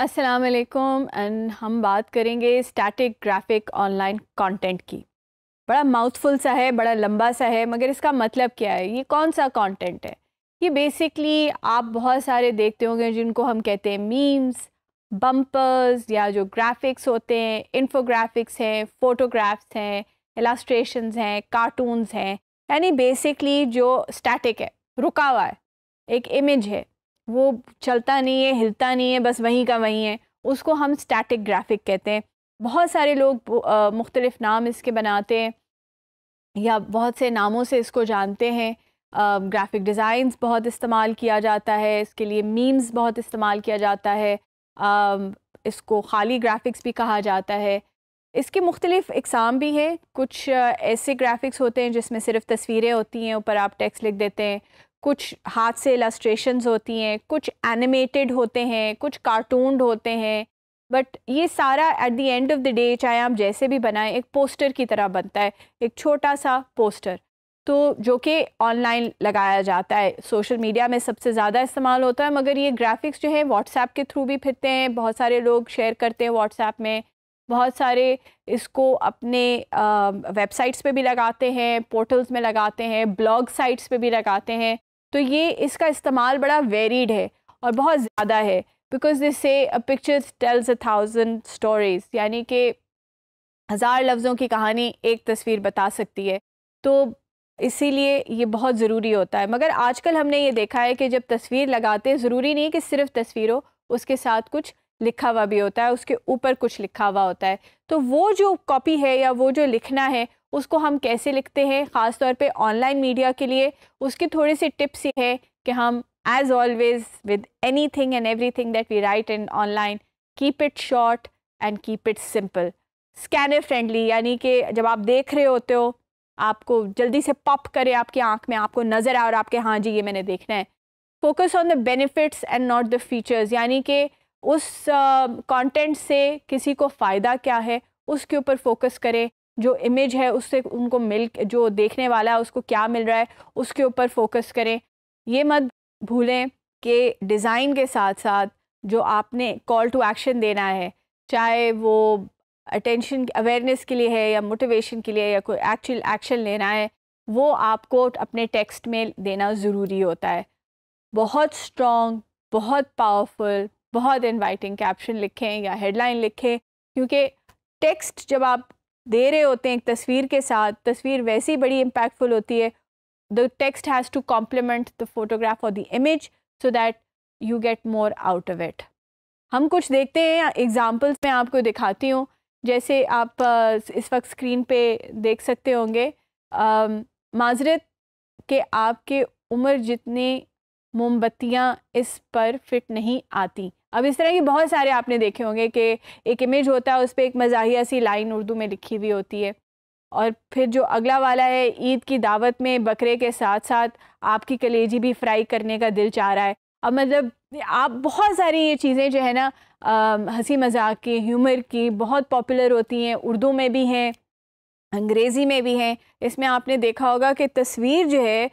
अस्सलाम वालेकुम एंड हम बात करेंगे स्टैटिक ग्राफिक ऑनलाइन कंटेंट की बड़ा माउथफुल सा है बड़ा लंबा सा है मगर इसका मतलब क्या है ये कौन सा कंटेंट है ये बेसिकली आप बहुत सारे देखते होंगे जिनको हम कहते हैं मीम्स बम्पर्स या जो ग्राफिक्स होते हैं इन्फोग्राफिक्स हैं फोटोग्राफ्स हैं इलास्ट्रेशन हैं कार्टून हैं यानी बेसिकली जो स्टैटिक है रुका हुआ है एक इमेज है वो चलता नहीं है हिलता नहीं है बस वहीं का वहीं है उसको हम स्टैटिक ग्राफिक कहते हैं बहुत सारे लोग मुख्तलिफ़ नाम इसके बनाते हैं या बहुत से नामों से इसको जानते हैं ग्राफिक डिज़ाइंस बहुत इस्तेमाल किया जाता है इसके लिए मीम्स बहुत इस्तेमाल किया जाता है आ, इसको खाली ग्राफिक्स भी कहा जाता है इसके मुख्तलिफ़ इकसाम भी हैं कुछ ऐसे ग्राफिक्स होते हैं जिसमें सिर्फ तस्वीरें होती हैं ऊपर आप टेक्स्ट लिख देते हैं कुछ हाथ से इलास्ट्रेशन होती हैं कुछ एनिमेटेड होते हैं कुछ कार्टूनड होते हैं बट ये सारा at the end of the day चाहे आप जैसे भी बनाएं एक पोस्टर की तरह बनता है एक छोटा सा पोस्टर तो जो कि ऑनलाइन लगाया जाता है सोशल मीडिया में सबसे ज़्यादा इस्तेमाल होता है मगर ये ग्राफिक्स जो है व्हाट्सएप के थ्रू भी फिरते हैं बहुत सारे लोग शेयर करते हैं व्हाट्सएप में बहुत सारे इसको अपने वेबसाइट्स पे भी लगाते हैं पोर्टल्स में लगाते हैं ब्लॉग साइट्स पे भी लगाते हैं तो ये इसका इस्तेमाल बड़ा वेरीड है और बहुत ज़्यादा है because this say a picture tells a thousand stories यानी कि हज़ार लफ्ज़ों की कहानी एक तस्वीर बता सकती है तो इसीलिए ये बहुत ज़रूरी होता है मगर आजकल हमने ये देखा है कि जब तस्वीर लगाते ज़रूरी नहीं कि सिर्फ तस्वीर हो उसके साथ कुछ लिखा हुआ भी होता है उसके ऊपर कुछ लिखा हुआ होता है तो वो जो कॉपी है या वो जो लिखना है उसको हम कैसे लिखते हैं ख़ास तौर पे ऑनलाइन मीडिया के लिए उसके थोड़े से टिप्स ये है कि हम as always with anything and everything that we write in online keep it short and keep it simple scanner friendly यानी कि जब आप देख रहे होते हो आपको जल्दी से पॉप करे आपकी आँख में आपको नज़र आए और आपके हाँ जी ये मैंने देखना है focus on the benefits and not the features यानी कि उस कंटेंट से किसी को फ़ायदा क्या है उसके ऊपर फोकस करें जो इमेज है उससे उनको मिल जो देखने वाला है उसको क्या मिल रहा है उसके ऊपर फोकस करें ये मत भूलें कि डिज़ाइन के साथ साथ जो आपने कॉल टू एक्शन देना है चाहे वो अटेंशन अवेयरनेस के लिए है या मोटिवेशन के लिए या कोई एक्चुअल एक्शन लेना है वो आपको अपने टेक्स्ट में देना ज़रूरी होता है बहुत स्ट्रॉन्ग बहुत पावरफुल बहुत इनवाइटिंग कैप्शन लिखें या हेडलाइन लिखें क्योंकि टेक्स्ट जब आप दे रहे होते हैं एक तस्वीर के साथ तस्वीर वैसी बड़ी इम्पैक्टफुल होती है the text has to complement the photograph और the image so that you get more out of it हम कुछ देखते हैं एग्ज़ाम्पल्स मैं आपको दिखाती हूँ जैसे आप इस वक्त स्क्रीन पे देख सकते होंगे माजरत के आपके उम्र जितनी मोमबत्तियाँ इस पर फिट नहीं आती अब इस तरह के बहुत सारे आपने देखे होंगे कि एक इमेज होता है उस पर एक मजाहिया सी लाइन उर्दू में लिखी हुई होती है और फिर जो अगला वाला है ईद की दावत में बकरे के साथ साथ आपकी कलेजी भी फ्राई करने का दिल चाह रहा है अब मतलब आप बहुत सारी ये चीज़ें जो है ना हंसी मजाक की ह्यूमर की बहुत पॉपुलर होती हैं उर्दू में भी हैं अंग्रेज़ी में भी हैं इसमें आपने देखा होगा कि तस्वीर जो है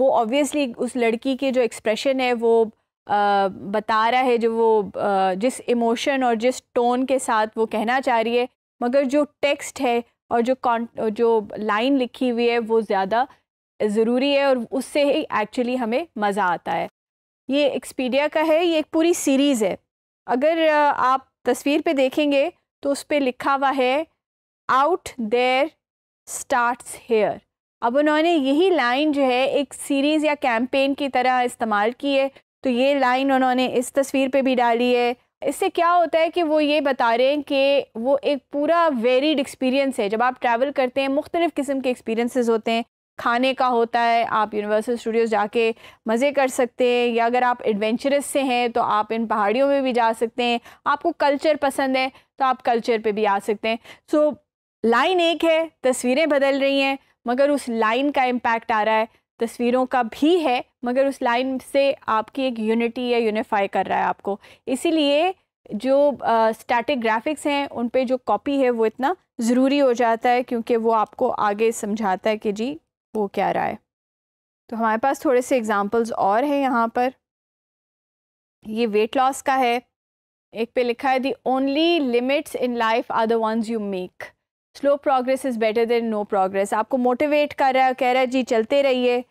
वो ऑब्वियसली उस लड़की के जो एक्सप्रेशन है वो बता रहा है जो वो जिस इमोशन और जिस टोन के साथ वो कहना चाह रही है मगर जो टेक्स्ट है और जो कॉन् जो लाइन लिखी हुई है वो ज़्यादा ज़रूरी है और उससे ही एक्चुअली हमें मज़ा आता है ये एक्सपीडिया का है ये एक पूरी सीरीज़ है अगर आप तस्वीर पे देखेंगे तो उस पर लिखा हुआ है आउट देर स्टार्ट्स हेयर अब उन्होंने यही लाइन जो है एक सीरीज़ या कैंपेन की तरह इस्तेमाल की है तो ये लाइन उन्होंने इस तस्वीर पे भी डाली है इससे क्या होता है कि वो ये बता रहे हैं कि वो एक पूरा वेरीड एक्सपीरियंस है जब आप ट्रैवल करते हैं मुख्तलिफ़ किस्म के एक्सपीरियंसेस होते हैं खाने का होता है आप यूनिवर्सल स्टूडियोज़ जाके मज़े कर सकते हैं या अगर आप एडवेंचरस से हैं तो आप इन पहाड़ियों में भी जा सकते हैं आपको कल्चर पसंद है तो आप कल्चर पर भी आ सकते हैं सो लाइन एक है तस्वीरें बदल रही हैं मगर उस लाइन का इम्पैक्ट आ रहा है तस्वीरों का भी है मगर उस लाइन से आपकी एक यूनिटी या यूनिफाई कर रहा है आपको इसीलिए जो स्टैटिक ग्राफिक्स हैं उन पे जो कॉपी है वो इतना ज़रूरी हो जाता है क्योंकि वो आपको आगे समझाता है कि जी वो क्या रहा है तो हमारे पास थोड़े से एग्ज़ाम्पल्स और हैं यहाँ पर ये वेट लॉस का है एक पे लिखा है the only limits in life are the ones you make slow progress is better than no progress आपको मोटिवेट कर रहा है कह रहा है जी चलते रहिए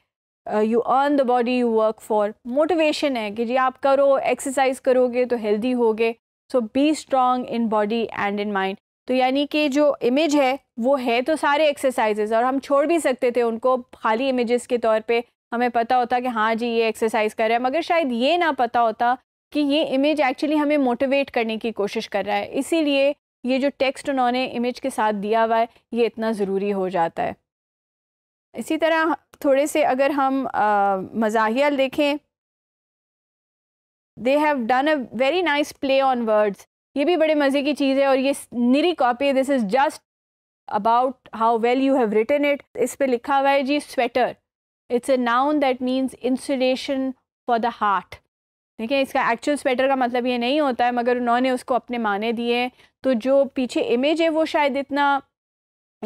you earn the body you work for motivation है कि जी आप करो एक्सरसाइज करोगे तो हेल्दी होगे so be strong in body and in mind तो यानी कि जो इमेज है वो है तो सारे एक्सरसाइजेज और हम छोड़ भी सकते थे उनको खाली इमेजेस के तौर पे हमें पता होता कि हाँ जी ये एक्सरसाइज कर रहा है मगर शायद ये ना पता होता कि ये इमेज एक्चुअली हमें मोटिवेट करने की कोशिश कर रहा है इसीलिए ये जो टेक्स्ट उन्होंने इमेज के साथ दिया हुआ है ये इतना ज़रूरी हो जाता है इसी तरह थोड़े से अगर हम मजाहिया देखें they have done a very nice play on words ये भी बड़े मज़े की चीज़ है और ये निरी copy this is just about how well you have written it इस पर लिखा हुआ है जी sweater it's a noun that means insulation for the heart ठीक है इसका एक्चुअल स्वेटर का मतलब ये नहीं होता है मगर उन्होंने उसको अपने माने दिए तो जो पीछे इमेज है वो शायद इतना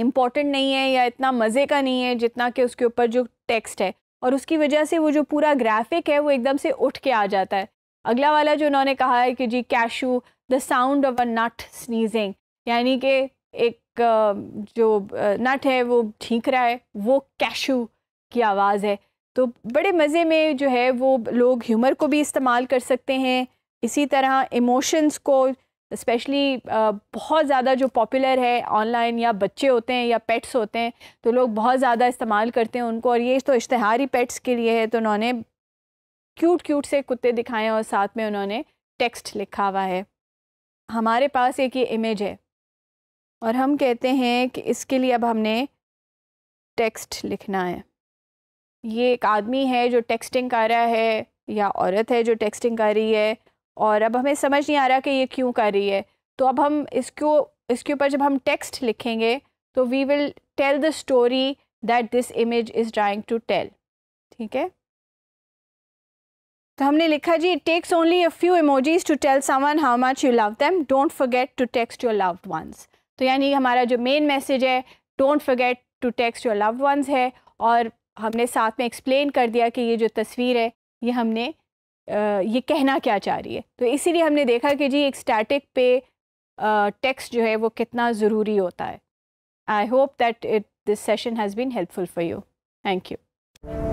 इम्पॉर्टेंट नहीं है या इतना मज़े का नहीं है जितना कि उसके ऊपर जो टेक्स्ट है और उसकी वजह से वो जो पूरा ग्राफिक है वो एकदम से उठ के आ जाता है अगला वाला जो उन्होंने कहा है कि जी cashew the sound of a nut sneezing यानी कि एक जो नट है वो ठीक रहा है वो कैशू की आवाज़ है तो बड़े मज़े में जो है वो लोग ह्यूमर को भी इस्तेमाल कर सकते हैं इसी तरह इमोशंस को स्पेशली uh, बहुत ज़्यादा जो पॉपुलर है ऑनलाइन या बच्चे होते हैं या पेट्स होते हैं तो लोग बहुत ज़्यादा इस्तेमाल करते हैं उनको और ये तो इश्तहारी पेट्स के लिए है तो उन्होंने क्यूट क्यूट से कुत्ते दिखाए और साथ में उन्होंने टेक्स्ट लिखा हुआ है हमारे पास एक ये इमेज है और हम कहते हैं कि इसके लिए अब हमने टेक्स्ट लिखना है ये एक आदमी है जो टेक्सटिंग कर रहा है या औरत है जो टेक्स्टिंग कर रही है और अब हमें समझ नहीं आ रहा कि ये क्यों कर रही है तो अब हम इसको इसके ऊपर जब हम टेक्स्ट लिखेंगे तो we will tell the story that this image is drawing to tell ठीक है तो हमने लिखा जी it takes only a few emojis to tell someone how much you love them don't forget to text your loved ones तो यानी हमारा जो मेन मैसेज है don't forget to text your loved ones है और हमने साथ में एक्सप्लेन कर दिया कि ये जो तस्वीर है ये हमने ये कहना क्या चाह रही है तो इसीलिए हमने देखा कि जी एक स्टैटिक पे टेक्स्ट जो है वो कितना ज़रूरी होता है I hope that it this session has been helpful for you thank you